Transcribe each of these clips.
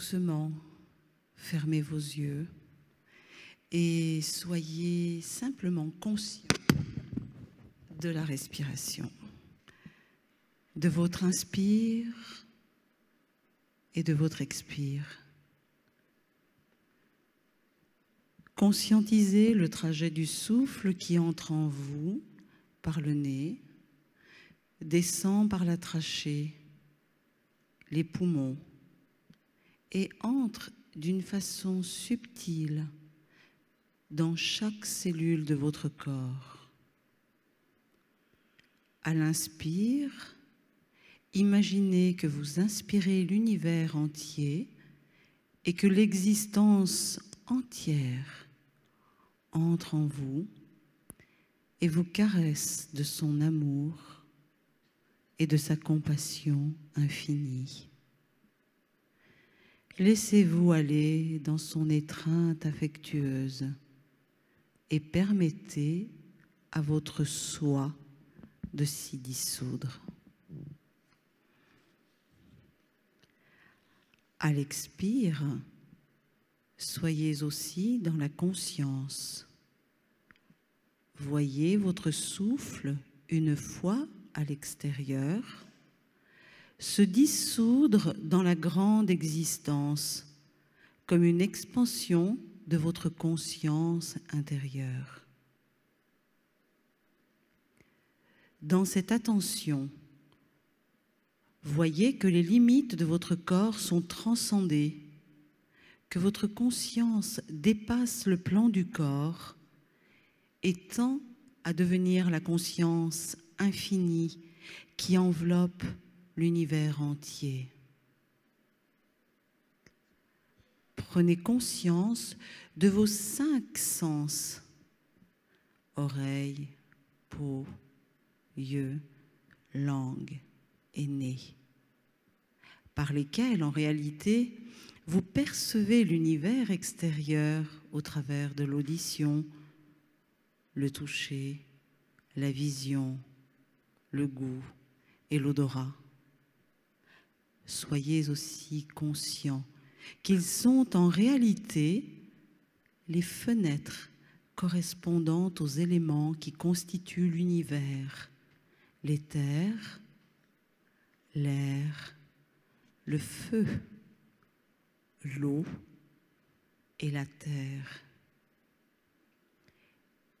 doucement, fermez vos yeux et soyez simplement conscient de la respiration, de votre inspire et de votre expire. Conscientisez le trajet du souffle qui entre en vous par le nez, descend par la trachée, les poumons, et entre d'une façon subtile dans chaque cellule de votre corps. À l'inspire, imaginez que vous inspirez l'univers entier et que l'existence entière entre en vous et vous caresse de son amour et de sa compassion infinie. Laissez-vous aller dans son étreinte affectueuse et permettez à votre soi de s'y dissoudre. À l'expire, soyez aussi dans la conscience. Voyez votre souffle une fois à l'extérieur se dissoudre dans la grande existence, comme une expansion de votre conscience intérieure. Dans cette attention, voyez que les limites de votre corps sont transcendées, que votre conscience dépasse le plan du corps et tend à devenir la conscience infinie qui enveloppe l'univers entier. Prenez conscience de vos cinq sens, oreilles, peau, yeux, langue et nez, par lesquels en réalité vous percevez l'univers extérieur au travers de l'audition, le toucher, la vision, le goût et l'odorat soyez aussi conscients qu'ils sont en réalité les fenêtres correspondantes aux éléments qui constituent l'univers, l'éther, l'air, le feu, l'eau et la terre.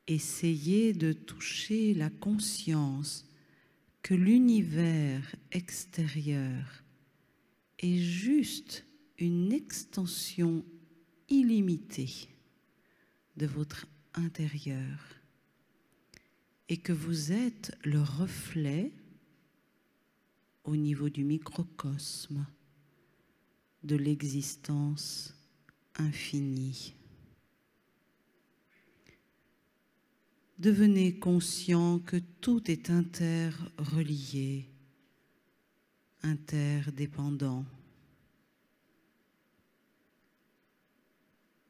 Essayez de toucher la conscience que l'univers extérieur est juste une extension illimitée de votre intérieur et que vous êtes le reflet au niveau du microcosme de l'existence infinie. Devenez conscient que tout est interrelié interdépendant.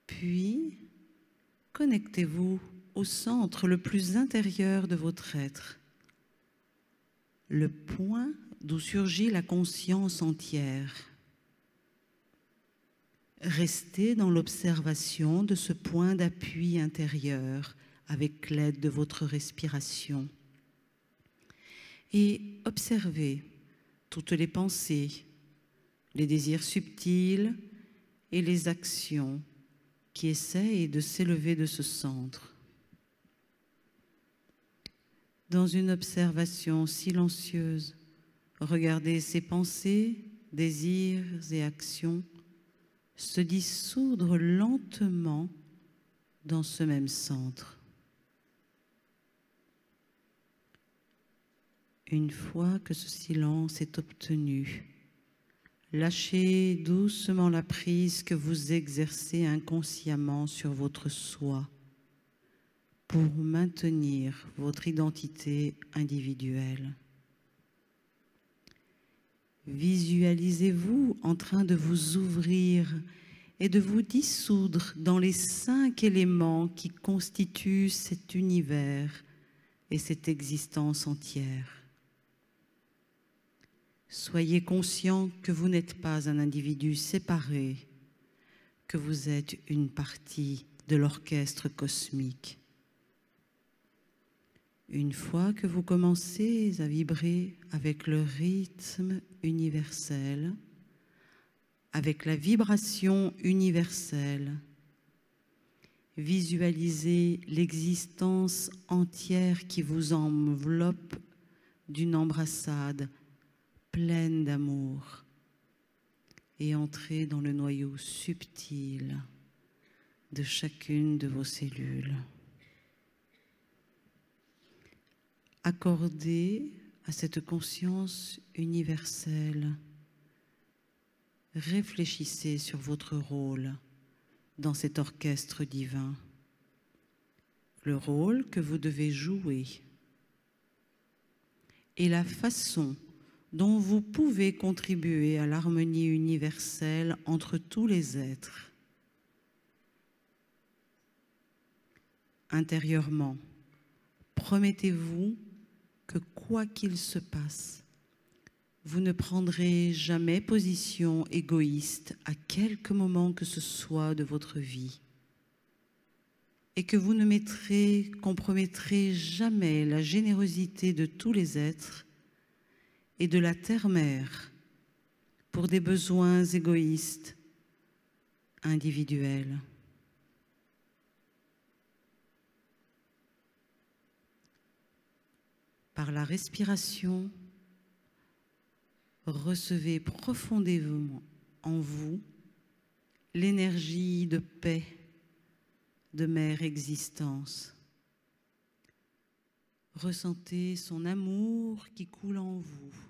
Puis, connectez-vous au centre le plus intérieur de votre être, le point d'où surgit la conscience entière. Restez dans l'observation de ce point d'appui intérieur avec l'aide de votre respiration et observez toutes les pensées, les désirs subtils et les actions qui essayent de s'élever de ce centre. Dans une observation silencieuse, regardez ces pensées, désirs et actions se dissoudre lentement dans ce même centre. Une fois que ce silence est obtenu, lâchez doucement la prise que vous exercez inconsciemment sur votre soi pour maintenir votre identité individuelle. Visualisez-vous en train de vous ouvrir et de vous dissoudre dans les cinq éléments qui constituent cet univers et cette existence entière. Soyez conscient que vous n'êtes pas un individu séparé, que vous êtes une partie de l'orchestre cosmique. Une fois que vous commencez à vibrer avec le rythme universel, avec la vibration universelle, visualisez l'existence entière qui vous enveloppe d'une embrassade pleine d'amour et entrer dans le noyau subtil de chacune de vos cellules. Accordez à cette conscience universelle, réfléchissez sur votre rôle dans cet orchestre divin, le rôle que vous devez jouer et la façon dont vous pouvez contribuer à l'harmonie universelle entre tous les êtres. Intérieurement, promettez-vous que quoi qu'il se passe, vous ne prendrez jamais position égoïste à quelque moment que ce soit de votre vie et que vous ne mettrez, compromettrez jamais la générosité de tous les êtres et de la terre-mère pour des besoins égoïstes, individuels. Par la respiration, recevez profondément en vous l'énergie de paix de mère existence. Ressentez son amour qui coule en vous.